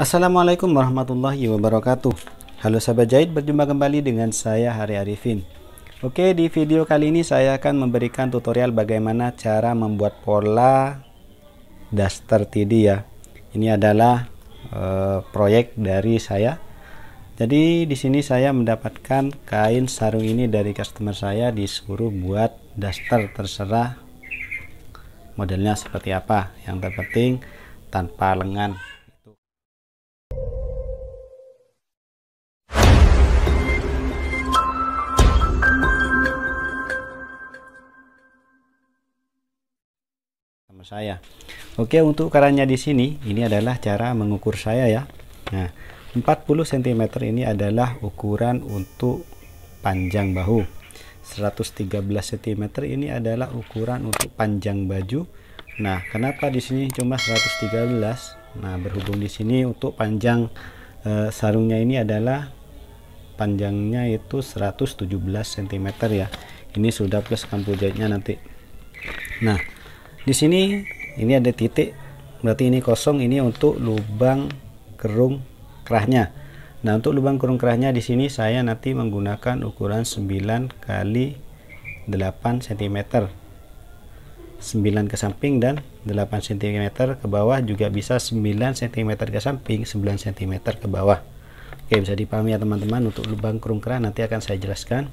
Assalamualaikum warahmatullahi wabarakatuh Halo sahabat jahit berjumpa kembali dengan saya Hari Arifin Oke di video kali ini saya akan memberikan tutorial bagaimana cara membuat pola daster TD ya ini adalah e, proyek dari saya jadi di sini saya mendapatkan kain sarung ini dari customer saya disuruh buat daster terserah modelnya seperti apa yang terpenting tanpa lengan sama saya. Oke, untuk ukurannya di sini, ini adalah cara mengukur saya ya. Nah, 40 cm ini adalah ukuran untuk panjang bahu. 113 cm ini adalah ukuran untuk panjang baju. Nah, kenapa di sini cuma 113? Nah, berhubung di sini untuk panjang e, sarungnya ini adalah panjangnya itu 117 cm ya. Ini sudah plus kampujanya nanti. Nah, di sini ini ada titik berarti ini kosong ini untuk lubang kerung kerahnya nah untuk lubang kerung kerahnya di sini saya nanti menggunakan ukuran 9 kali 8 cm 9 ke samping dan 8 cm ke bawah juga bisa 9 cm ke samping 9 cm ke bawah oke bisa dipahami ya teman-teman untuk lubang kerung kerah nanti akan saya jelaskan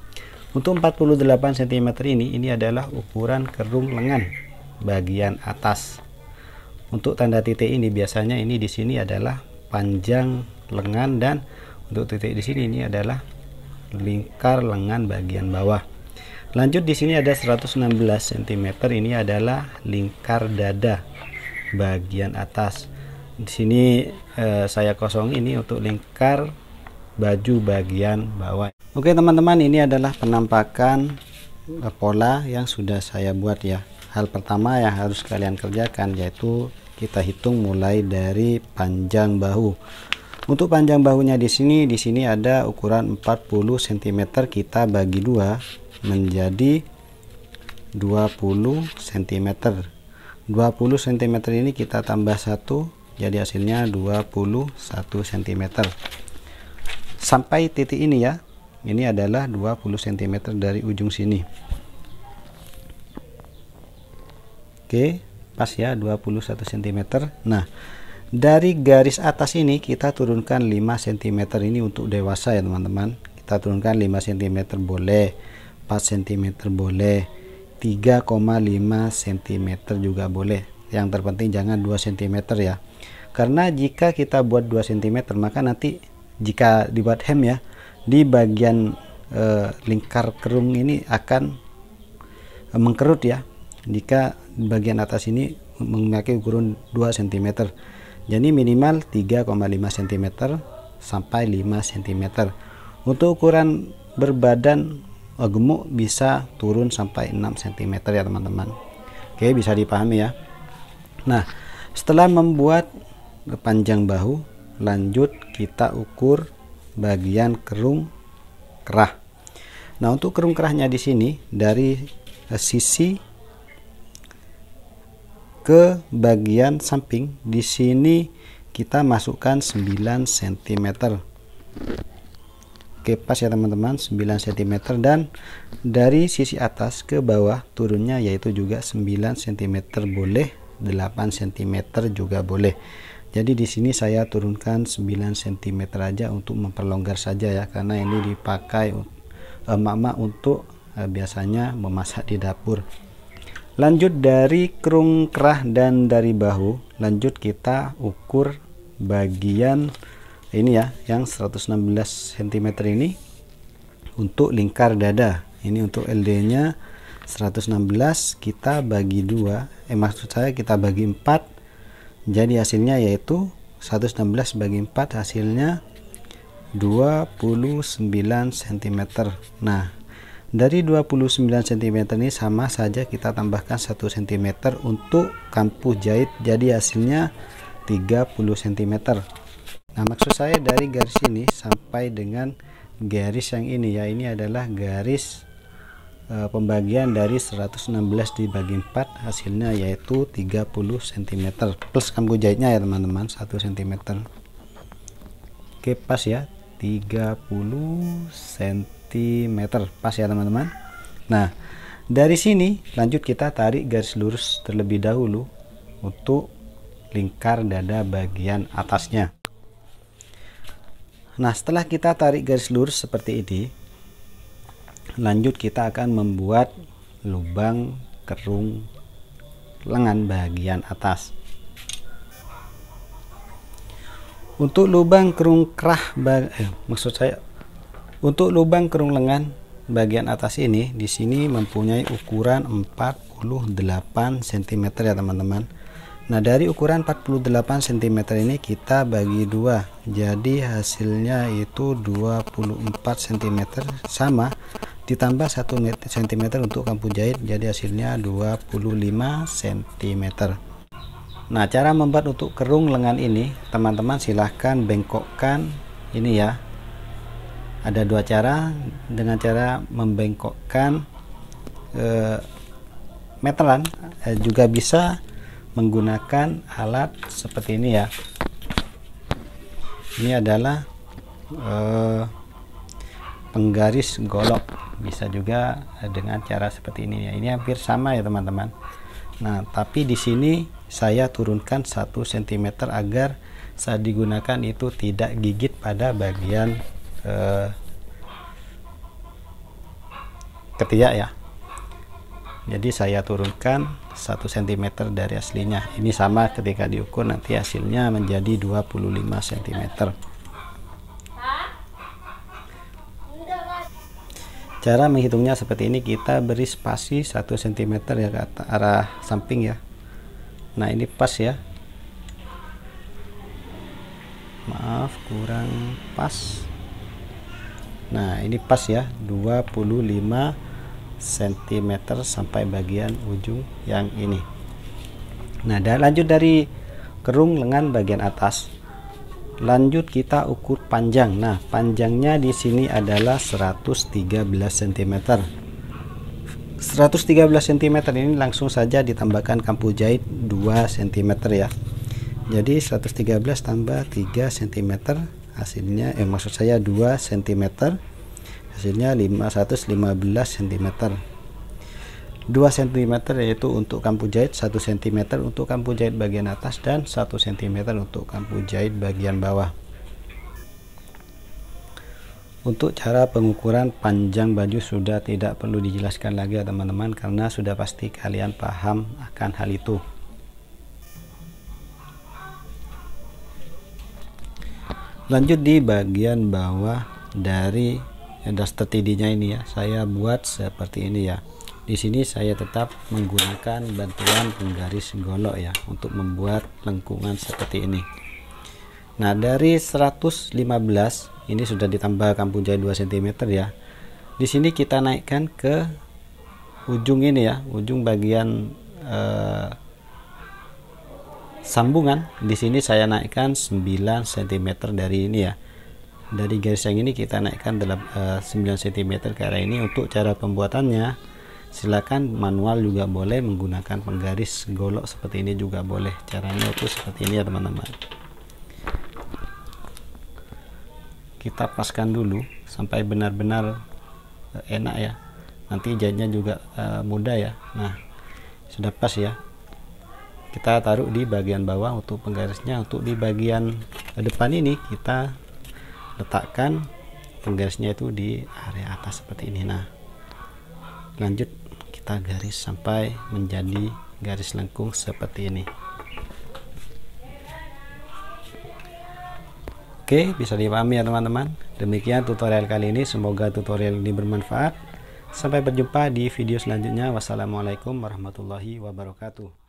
untuk 48 cm ini ini adalah ukuran kerung lengan bagian atas untuk tanda titik ini biasanya ini di sini adalah panjang lengan dan untuk titik di sini ini adalah lingkar lengan bagian bawah lanjut di sini ada 116 cm ini adalah lingkar dada bagian atas di sini eh, saya kosong ini untuk lingkar baju bagian bawah Oke teman-teman ini adalah penampakan eh, pola yang sudah saya buat ya hal pertama yang harus kalian kerjakan yaitu kita hitung mulai dari panjang bahu untuk panjang bahunya di sini di sini ada ukuran 40 cm kita bagi dua menjadi 20 cm 20 cm ini kita tambah satu jadi hasilnya 21 cm sampai titik ini ya ini adalah 20 cm dari ujung sini Oke, pas ya 21 cm. Nah, dari garis atas ini kita turunkan 5 cm ini untuk dewasa ya teman-teman. Kita turunkan 5 cm boleh, 4 cm boleh, 3,5 cm juga boleh. Yang terpenting jangan 2 cm ya. Karena jika kita buat 2 cm maka nanti jika dibuat hem ya di bagian eh, lingkar kerung ini akan eh, mengkerut ya jika bagian atas ini memiliki ukuran 2 cm jadi minimal 3,5 cm sampai 5 cm untuk ukuran berbadan eh, gemuk bisa turun sampai 6 cm ya teman-teman Oke bisa dipahami ya Nah setelah membuat panjang bahu lanjut kita ukur bagian kerung kerah Nah untuk kerung kerahnya di sini dari eh, sisi ke bagian samping di sini kita masukkan 9 cm oke pas ya teman-teman 9 cm dan dari sisi atas ke bawah turunnya yaitu juga 9 cm boleh 8 cm juga boleh jadi di sini saya turunkan 9 cm aja untuk memperlonggar saja ya karena ini dipakai eh, emak-emak untuk eh, biasanya memasak di dapur lanjut dari kerung kerah dan dari bahu lanjut kita ukur bagian ini ya yang 116 cm ini untuk lingkar dada ini untuk LD nya 116 kita bagi dua eh maksud saya kita bagi empat. jadi hasilnya yaitu 116 bagi empat hasilnya 29 cm nah dari 29 cm ini sama saja kita tambahkan 1 cm untuk kampuh jahit jadi hasilnya 30 cm nah maksud saya dari garis ini sampai dengan garis yang ini ya ini adalah garis e, pembagian dari 116 dibagi 4 hasilnya yaitu 30 cm plus kampuh jahitnya ya teman-teman 1 cm oke pas ya 30 cm cm pas ya teman-teman nah dari sini lanjut kita tarik garis lurus terlebih dahulu untuk lingkar dada bagian atasnya nah setelah kita tarik garis lurus seperti ini lanjut kita akan membuat lubang kerung lengan bagian atas untuk lubang kerung kerah eh, maksud saya untuk lubang kerung lengan bagian atas ini di sini mempunyai ukuran 48 cm ya teman-teman. Nah, dari ukuran 48 cm ini kita bagi dua. Jadi hasilnya itu 24 cm sama ditambah 1 cm untuk kampung jahit jadi hasilnya 25 cm. Nah, cara membuat untuk kerung lengan ini, teman-teman silahkan bengkokkan ini ya ada dua cara dengan cara membengkokkan eh, meteran eh, juga bisa menggunakan alat seperti ini ya ini adalah eh, penggaris golok bisa juga eh, dengan cara seperti ini ya ini hampir sama ya teman-teman nah tapi di sini saya turunkan 1 cm agar saat digunakan itu tidak gigit pada bagian Ketiga eh, ketiak ya jadi saya turunkan 1 cm dari aslinya ini sama ketika diukur nanti hasilnya menjadi 25 cm cara menghitungnya seperti ini kita beri spasi 1 cm ya ke arah samping ya nah ini pas ya maaf kurang pas nah ini pas ya 25 cm sampai bagian ujung yang ini nah dan lanjut dari kerung lengan bagian atas lanjut kita ukur panjang nah panjangnya di sini adalah 113 cm 113 cm ini langsung saja ditambahkan kampu jahit 2 cm ya jadi 113 tambah 3 cm hasilnya eh maksud saya 2 cm hasilnya 515 cm 2 cm yaitu untuk kampu jahit 1 cm untuk kampu jahit bagian atas dan 1 cm untuk kampu jahit bagian bawah untuk cara pengukuran panjang baju sudah tidak perlu dijelaskan lagi ya teman-teman karena sudah pasti kalian paham akan hal itu lanjut di bagian bawah dari daster TD-nya ini ya saya buat seperti ini ya di sini saya tetap menggunakan bantuan penggaris golok ya untuk membuat lengkungan seperti ini nah dari 115 ini sudah ditambah kampung jahit 2 cm ya di sini kita naikkan ke ujung ini ya ujung bagian eh, sambungan di sini saya naikkan 9 cm dari ini ya dari garis yang ini kita naikkan 9 cm eh, ke arah ini untuk cara pembuatannya silakan manual juga boleh menggunakan penggaris golok seperti ini juga boleh caranya itu seperti ini ya teman-teman kita paskan dulu sampai benar-benar eh, enak ya nanti jadinya juga eh, mudah ya nah sudah pas ya kita taruh di bagian bawah untuk penggarisnya untuk di bagian depan ini kita letakkan penggarisnya itu di area atas seperti ini nah lanjut kita garis sampai menjadi garis lengkung seperti ini Oke, bisa dipahami ya teman-teman. Demikian tutorial kali ini. Semoga tutorial ini bermanfaat. Sampai berjumpa di video selanjutnya. Wassalamualaikum warahmatullahi wabarakatuh.